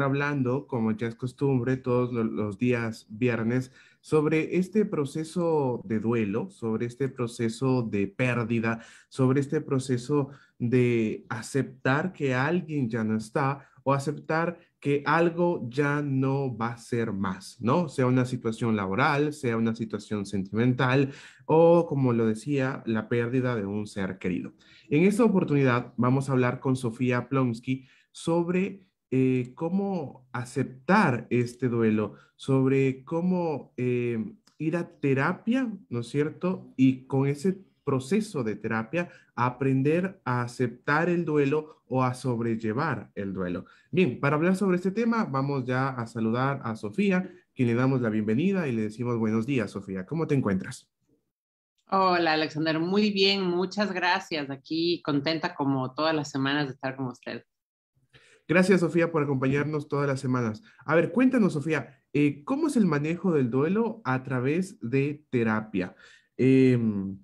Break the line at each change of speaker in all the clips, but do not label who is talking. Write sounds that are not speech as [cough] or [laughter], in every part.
hablando, como ya es costumbre, todos los días viernes, sobre este proceso de duelo, sobre este proceso de pérdida, sobre este proceso de aceptar que alguien ya no está o aceptar que algo ya no va a ser más, ¿no? Sea una situación laboral, sea una situación sentimental o, como lo decía, la pérdida de un ser querido. En esta oportunidad vamos a hablar con Sofía Plomsky sobre eh, cómo aceptar este duelo, sobre cómo eh, ir a terapia, ¿no es cierto? Y con ese proceso de terapia, aprender a aceptar el duelo o a sobrellevar el duelo. Bien, para hablar sobre este tema, vamos ya a saludar a Sofía, quien le damos la bienvenida y le decimos buenos días, Sofía. ¿Cómo te encuentras?
Hola, Alexander. Muy bien, muchas gracias. Aquí contenta como todas las semanas de estar con usted.
Gracias, Sofía, por acompañarnos todas las semanas. A ver, cuéntanos, Sofía, eh, ¿cómo es el manejo del duelo a través de terapia? Em,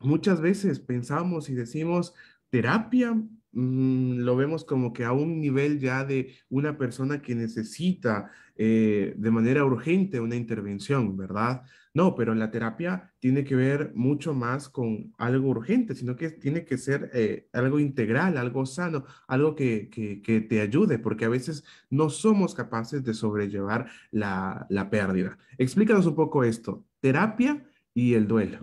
muchas veces pensamos y decimos, terapia, Mm, lo vemos como que a un nivel ya de una persona que necesita eh, de manera urgente una intervención, ¿verdad? No, pero la terapia tiene que ver mucho más con algo urgente, sino que tiene que ser eh, algo integral, algo sano, algo que, te ayude, porque a veces no somos capaces de sobrellevar la, la pérdida. Explícanos un poco esto, terapia y el duelo.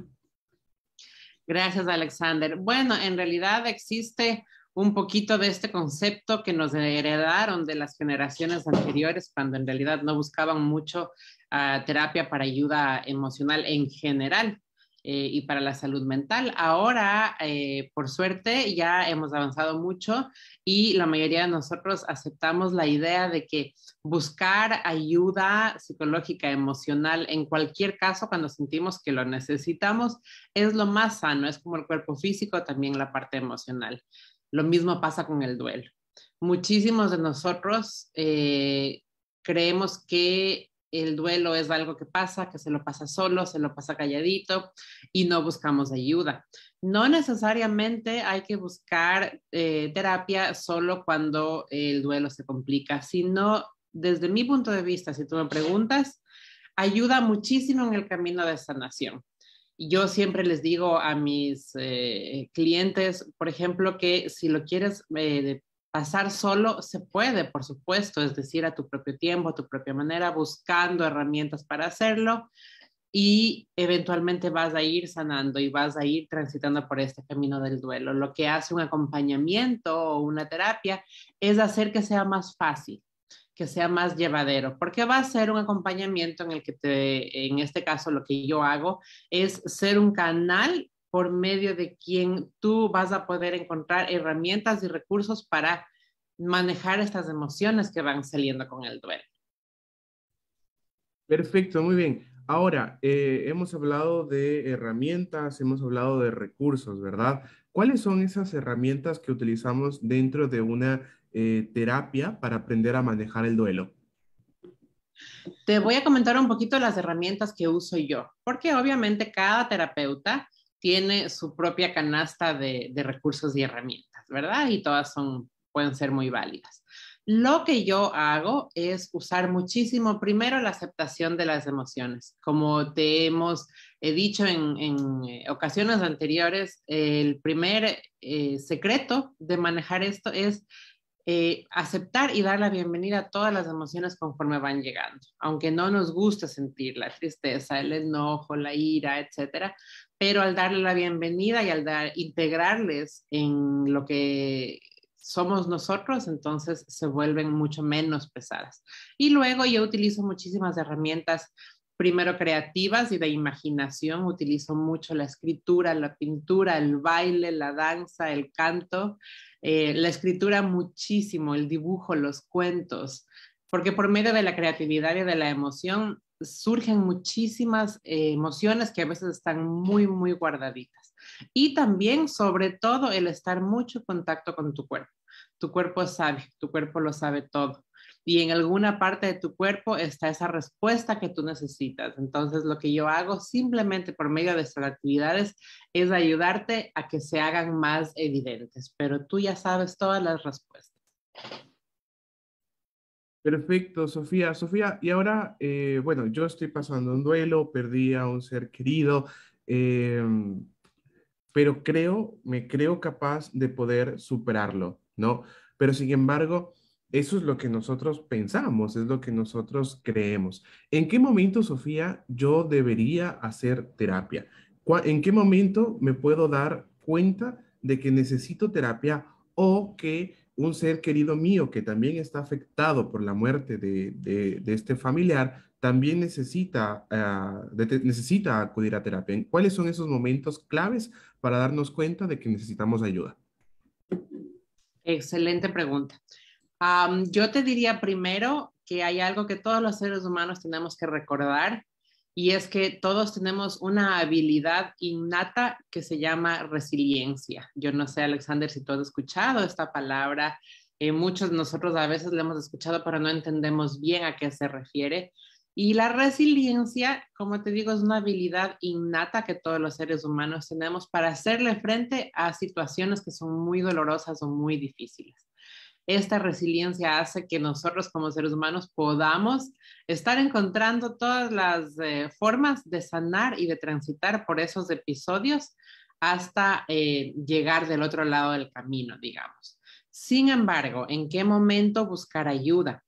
Gracias, Alexander. Bueno, en realidad existe un poquito de este concepto que nos heredaron de las generaciones anteriores, cuando en realidad no buscaban mucho ah, terapia para ayuda emocional en general. Eh, y para la salud mental. Ahora, eh, por suerte, ya hemos avanzado mucho y la mayoría de nosotros aceptamos la idea de que buscar ayuda psicológica, emocional, en cualquier caso, cuando sentimos que lo necesitamos, es lo más sano, es como el cuerpo físico, también la parte emocional. Lo mismo pasa con el duelo. Muchísimos de nosotros eh, creemos que el duelo es algo que pasa, que se lo pasa solo, se lo pasa calladito y no buscamos ayuda. No necesariamente hay que buscar eh, terapia solo cuando el duelo se complica, sino desde mi punto de vista, si tú me preguntas, ayuda muchísimo en el camino de sanación yo siempre les digo a mis eh, clientes, por ejemplo, que si lo quieres eh, pasar solo, se puede, por supuesto, es decir, a tu propio tiempo, a tu propia manera, buscando herramientas para hacerlo y eventualmente vas a ir sanando y vas a ir transitando por este camino del duelo. Lo que hace un acompañamiento o una terapia es hacer que sea más fácil que sea más llevadero, porque va a ser un acompañamiento en el que te, en este caso lo que yo hago es ser un canal por medio de quien tú vas a poder encontrar herramientas y recursos para manejar estas emociones que van saliendo con el duelo.
Perfecto, muy bien. Ahora, eh, hemos hablado de herramientas, hemos hablado de recursos, ¿verdad? ¿Cuáles son esas herramientas que utilizamos dentro de una eh, terapia para aprender a manejar el duelo?
Te voy a comentar un poquito las herramientas que uso yo, porque obviamente cada terapeuta tiene su propia canasta de, recursos y herramientas, ¿verdad? Y todas son, pueden ser muy válidas. Lo que yo hago es usar muchísimo primero la aceptación de las emociones. Como te hemos he eh, dicho en, eh, ocasiones anteriores, el primer eh, secreto de manejar esto es aceptar y dar la bienvenida a todas las emociones conforme van llegando, aunque no nos guste sentir la tristeza, el enojo, la ira, etcétera, pero al darle la bienvenida y al dar, integrarles en lo que somos nosotros, entonces se vuelven mucho menos pesadas. Y luego yo utilizo muchísimas herramientas, primero creativas y de imaginación, utilizo mucho la escritura, la pintura, el baile, la danza, el canto, eh, la escritura muchísimo, el dibujo, los cuentos, porque por medio de la creatividad y de la emoción surgen muchísimas eh, emociones que a veces están muy, muy guardaditas. Y también, sobre todo, el estar mucho en contacto con tu cuerpo. Tu cuerpo sabe, tu cuerpo lo sabe todo. Y en alguna parte de tu cuerpo está esa respuesta que tú necesitas. Entonces, lo que yo hago simplemente por medio de estas actividades es ayudarte a que se hagan más evidentes,
pero tú ya sabes todas las respuestas. Perfecto, Sofía. Sofía, y ahora, eh, bueno, yo estoy pasando un duelo, perdí a un ser querido, eh, pero creo, me creo capaz de poder superarlo. ¿no? Pero sin embargo, eso es lo que nosotros pensamos, es lo que nosotros creemos. ¿En qué momento, Sofía, yo debería hacer terapia? ¿En qué momento me puedo dar cuenta de que necesito terapia o que un ser querido mío que también está afectado por la muerte de, este familiar también necesita, ah, necesita acudir a terapia? ¿Cuáles son esos momentos claves para darnos cuenta de que necesitamos ayuda?
Excelente pregunta. yo te diría primero que hay algo que todos los seres humanos tenemos que recordar y es que todos tenemos una habilidad innata que se llama resiliencia. Yo no sé, Alexander, si tú has escuchado esta palabra. Eh, muchos de nosotros a veces la hemos escuchado, pero no entendemos bien a qué se refiere. Y la resiliencia, como te digo, es una habilidad innata que todos los seres humanos tenemos para hacerle frente a situaciones que son muy dolorosas o muy difíciles. Esta resiliencia hace que nosotros como seres humanos podamos estar encontrando todas las eh, formas de sanar y de transitar por esos episodios hasta eh, llegar del otro lado del camino, digamos. Sin embargo, ¿en qué momento buscar ayuda?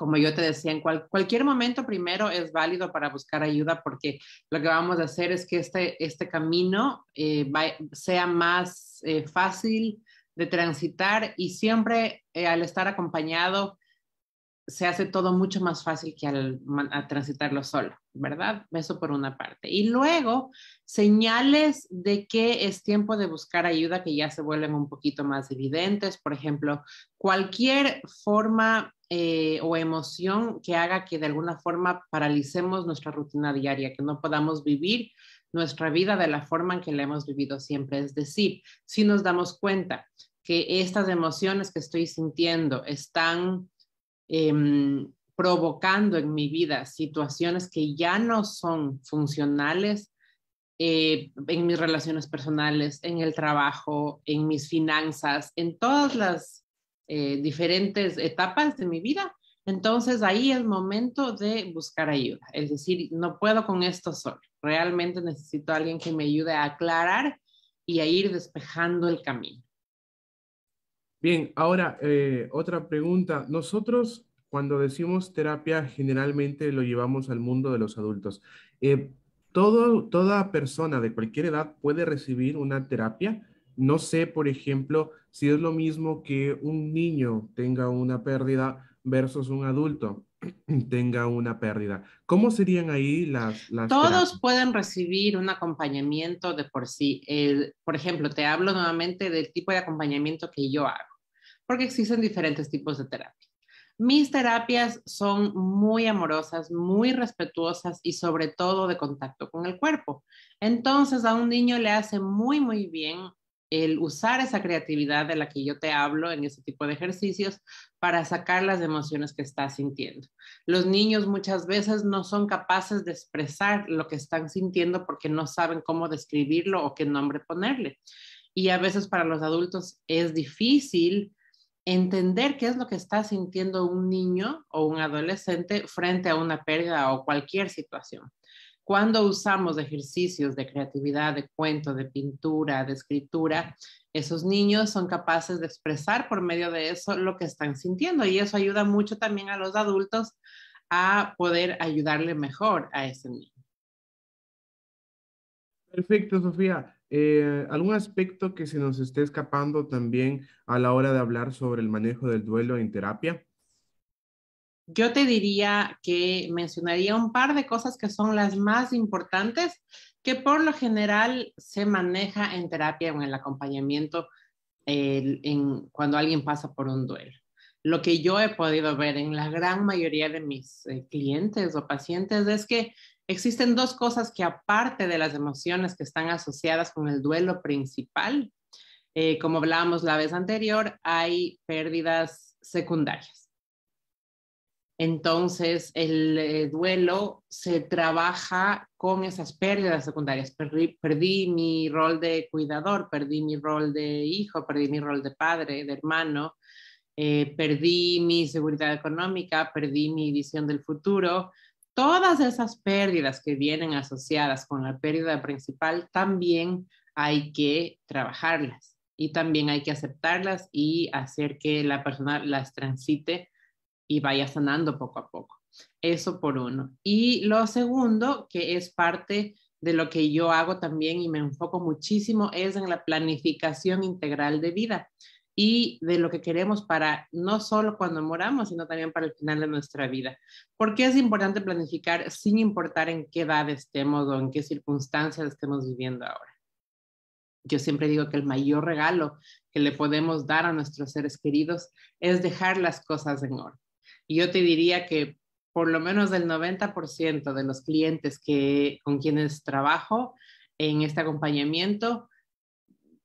como yo te decía, en cualquier momento primero es válido para buscar ayuda porque lo que vamos a hacer es que este, este camino eh, sea más eh, fácil de transitar y siempre eh, al estar acompañado se hace todo mucho más fácil que al, transitarlo solo, ¿verdad? Eso por una parte. Y luego, señales de que es tiempo de buscar ayuda que ya se vuelven un poquito más evidentes. Por ejemplo, cualquier forma eh, o emoción que haga que de alguna forma paralicemos nuestra rutina diaria, que no podamos vivir nuestra vida de la forma en que la hemos vivido siempre. Es decir, si nos damos cuenta que estas emociones que estoy sintiendo están Em, provocando en mi vida situaciones que ya no son funcionales eh, en mis relaciones personales, en el trabajo, en mis finanzas, en todas las eh, diferentes etapas de mi vida. Entonces ahí es momento de buscar ayuda. Es decir, no puedo con esto solo. Realmente necesito alguien que me ayude a aclarar y a ir despejando el
camino. Bien, ahora eh, otra pregunta. Nosotros cuando decimos terapia generalmente lo llevamos al mundo de los adultos. Eh, todo, toda persona de cualquier edad puede recibir una terapia. No sé, por ejemplo, si es lo mismo que un niño tenga una pérdida versus un adulto [clears throat] tenga una pérdida. ¿Cómo serían ahí las... las Todos
pueden recibir un acompañamiento de por sí. por ejemplo, te hablo nuevamente del tipo de acompañamiento que yo hago porque existen diferentes tipos de terapia. Mis terapias son muy amorosas, muy respetuosas y sobre todo de contacto con el cuerpo. Entonces a un niño le hace muy, muy bien el usar esa creatividad de la que yo te hablo en este tipo de ejercicios para sacar las emociones que está sintiendo. Los niños muchas veces no son capaces de expresar lo que están sintiendo porque no saben cómo describirlo o qué nombre ponerle. Y a veces para los adultos es difícil entender qué es lo que está sintiendo un niño o un adolescente frente a una pérdida o cualquier situación. Cuando usamos ejercicios de creatividad, de cuento, de pintura, de escritura, esos niños son capaces de expresar por medio de eso lo que están sintiendo y eso ayuda mucho también a los adultos a poder ayudarle mejor a ese niño.
Perfecto, Sofía. Eh, ¿Algún aspecto que se nos esté escapando también a la hora de hablar sobre el manejo del duelo en terapia?
Yo te diría que mencionaría un par de cosas que son las más importantes que por lo general se maneja en terapia o en el acompañamiento en, cuando alguien pasa por un duelo. Lo que yo he podido ver en la gran mayoría de mis eh, clientes o pacientes es que Existen dos cosas que aparte de las emociones que están asociadas con el duelo principal, eh, como hablábamos la vez anterior, hay pérdidas secundarias. Entonces, el eh, duelo se trabaja con esas pérdidas secundarias. Perdí, mi rol de cuidador, perdí mi rol de hijo, perdí mi rol de padre, de hermano, eh, perdí mi seguridad económica, perdí mi visión del futuro, todas esas pérdidas que vienen asociadas con la pérdida principal, también hay que trabajarlas y también hay que aceptarlas y hacer que la persona las transite y vaya sanando poco a poco. Eso por uno. Y lo segundo, que es parte de lo que yo hago también y me enfoco muchísimo, es en la planificación integral de vida y de lo que queremos para no solo cuando moramos, sino también para el final de nuestra vida. Porque es importante planificar sin importar en qué edad estemos o en qué circunstancias estemos viviendo ahora? Yo siempre digo que el mayor regalo que le podemos dar a nuestros seres queridos es dejar las cosas en orden. Y yo te diría que por lo menos del 90% de los clientes que, con quienes trabajo en este acompañamiento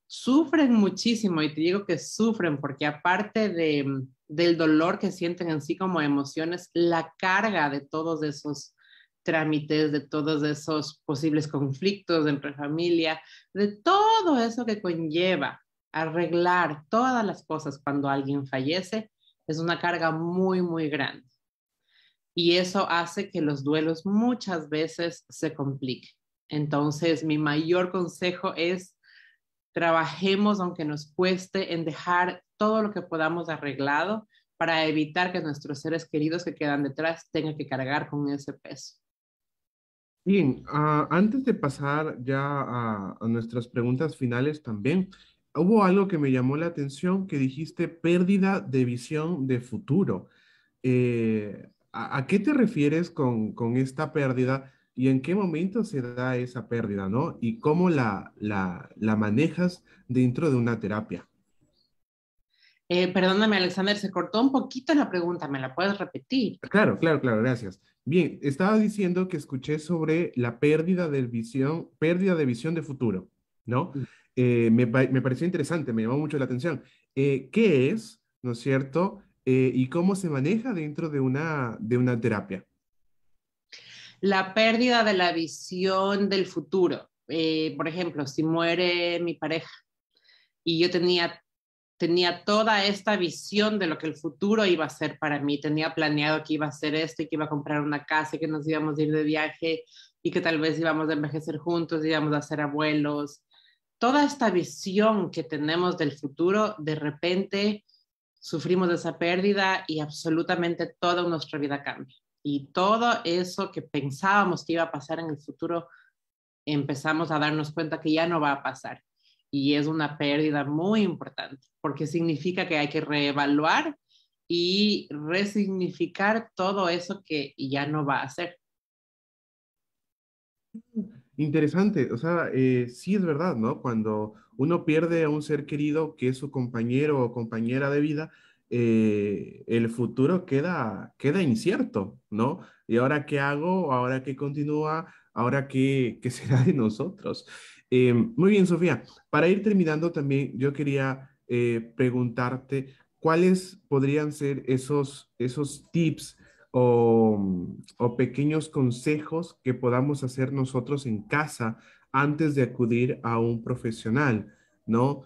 sufren muchísimo y te digo que sufren porque aparte de, del dolor que sienten en sí como emociones, la carga de todos esos trámites, de todos esos posibles conflictos entre familia, de todo eso que conlleva arreglar todas las cosas cuando alguien fallece, es una carga muy, muy grande. Y eso hace que los duelos muchas veces se compliquen. Entonces, mi mayor consejo es trabajemos aunque nos cueste en dejar todo lo que podamos arreglado para evitar que nuestros seres queridos que quedan detrás tengan que cargar con ese peso.
Bien, ah, antes de pasar ya a, nuestras preguntas finales también, hubo algo que me llamó la atención que dijiste pérdida de visión de futuro. Eh, ¿a, qué te refieres con, con, esta pérdida? y en qué momento se da esa pérdida, ¿no? Y cómo la, la, manejas dentro de una terapia. Eh, perdóname, Alexander, se cortó un poquito la pregunta, ¿me la puedes
repetir?
Claro, claro, claro, gracias. Bien, estaba diciendo que escuché sobre la pérdida de visión, pérdida de visión de futuro, ¿no? Mm. Eh, me, me, pareció interesante, me llamó mucho la atención. Eh, ¿Qué es, no es cierto? ¿Y cómo se maneja dentro de una, de una terapia?
la pérdida de la visión del futuro. Eh, por ejemplo, si muere mi pareja y yo tenía, tenía toda esta visión de lo que el futuro iba a ser para mí, tenía planeado que iba a ser esto y que iba a comprar una casa y que nos íbamos a ir de viaje y que tal vez íbamos a envejecer juntos, íbamos a ser abuelos. Toda esta visión que tenemos del futuro, de repente sufrimos esa pérdida y absolutamente toda nuestra vida cambia y todo eso que pensábamos que iba a pasar en el futuro, empezamos a darnos cuenta que ya no va a pasar. Y es una pérdida muy importante, porque significa que hay que reevaluar y resignificar todo eso que ya no va a ser.
Interesante, o sea, eh, sí es verdad, ¿no? Cuando uno pierde a un ser querido que es su compañero o compañera de vida, eh, el futuro queda, queda incierto, ¿no? ¿Y ahora qué hago? ¿Ahora qué continúa? ¿Ahora qué, [laughs] será de nosotros? Eh, muy bien, Sofía. Para ir terminando también, yo quería eh, preguntarte cuáles podrían ser esos, esos tips o, pequeños consejos que podamos hacer nosotros en casa antes de acudir a un profesional, ¿no?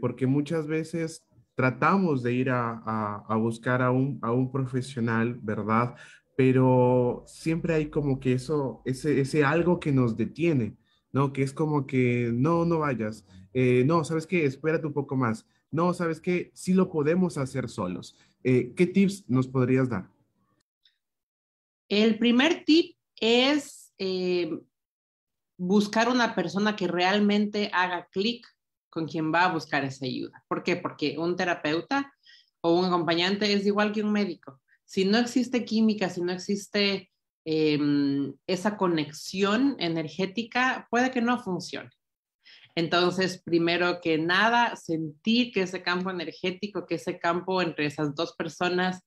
porque muchas veces tratamos de ir a, buscar a un, profesional, ¿verdad? Pero siempre hay como que eso, ese, algo que nos detiene, ¿no? Que es como que, no, no vayas, eh, no, ¿sabes qué? Espérate un poco más, no, ¿sabes qué? Sí lo podemos hacer solos. Eh, ¿Qué tips nos podrías dar?
El primer tip es eh, buscar una persona que realmente haga clic con quien va a buscar esa ayuda. ¿Por qué? Porque un terapeuta o un acompañante es igual que un médico. Si no existe química, si no existe em, esa conexión energética, puede que no funcione. Entonces, primero que nada, sentir que ese campo energético, que ese campo entre esas dos personas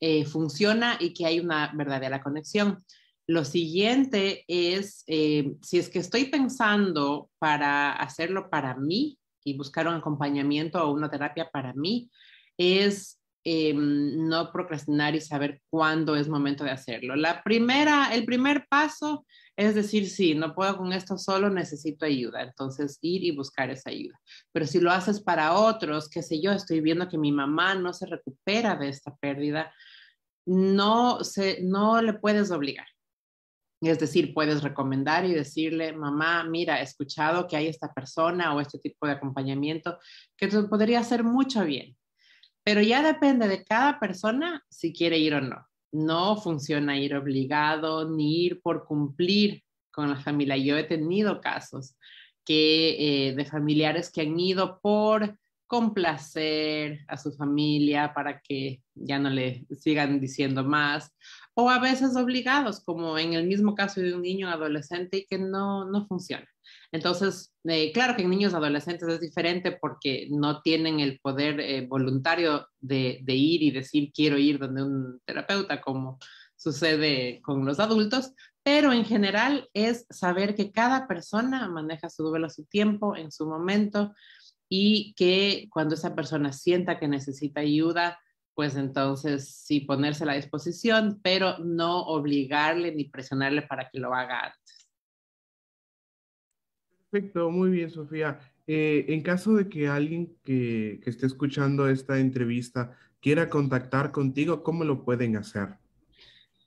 eh, funciona y que hay una verdadera conexión. Lo siguiente es, eh, si es que estoy pensando para hacerlo para mí, y buscar un acompañamiento o una terapia para mí es em, no procrastinar y saber cuándo es momento de hacerlo. La primera, el primer paso es decir, sí, no puedo con esto solo, necesito ayuda. Entonces, ir y buscar esa ayuda. Pero si lo haces para otros, qué sé yo, estoy viendo que mi mamá no se recupera de esta pérdida, no, se, no le puedes obligar. Es decir, puedes recomendar y decirle, mamá, mira, he escuchado que hay esta persona o este tipo de acompañamiento que te podría hacer mucho bien. Pero ya depende de cada persona si quiere ir o no. No funciona ir obligado ni ir por cumplir con la familia. Yo he tenido casos que, eh, de familiares que han ido por complacer a su familia para que ya no le sigan diciendo más o a veces obligados, como en el mismo caso de un niño adolescente y que no, no funciona. Entonces, eh, claro que en niños adolescentes es diferente porque no tienen el poder eh, voluntario de, de, ir y decir quiero ir donde un terapeuta, como sucede con los adultos, pero en general es saber que cada persona maneja su duelo a su tiempo, en su momento, y que cuando esa persona sienta que necesita ayuda, pues entonces sí ponerse a la disposición, pero no obligarle ni presionarle para que lo haga antes.
Perfecto, muy bien, Sofía. Eh, en caso de que alguien que esté escuchando esta entrevista quiera contactar contigo, ¿cómo lo pueden hacer?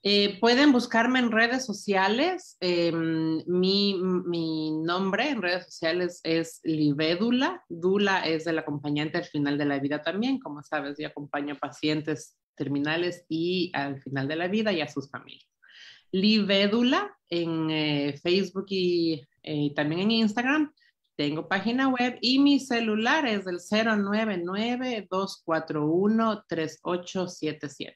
Eh, pueden buscarme en redes sociales. Eh, mi, nombre en redes sociales es Libédula. Dula es el acompañante al final de la vida también. Como sabes, yo acompaño pacientes terminales y al final de la vida y a sus familias. Libédula en eh, Facebook y también en Instagram. Tengo página web y mi celular es el 099-241-3877.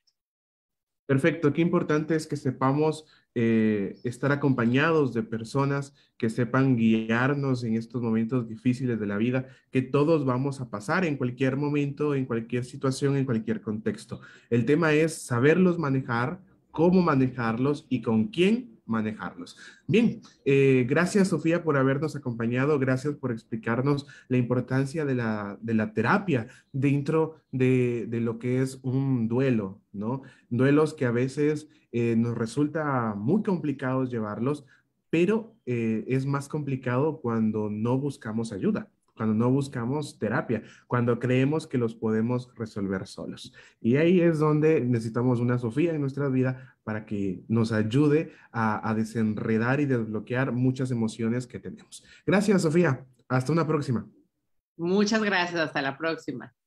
Perfecto, qué importante es que sepamos eh, estar acompañados de personas que sepan guiarnos en estos momentos difíciles de la vida, que todos vamos a pasar en cualquier momento, en cualquier situación, en cualquier contexto. El tema es saberlos manejar, cómo manejarlos y con quién manejarlos. Bien, eh, gracias Sofía por habernos acompañado, gracias por explicarnos la importancia de la, terapia dentro de, lo que es un duelo, ¿no? Duelos que a veces eh, nos resulta muy complicado llevarlos, pero eh, es más complicado cuando no buscamos ayuda cuando no buscamos terapia, cuando creemos que los podemos resolver solos. Y ahí es donde necesitamos una Sofía en nuestra vida para que nos ayude a, a desenredar y desbloquear muchas emociones que tenemos. Gracias, Sofía. Hasta una próxima.
Muchas gracias. Hasta la próxima.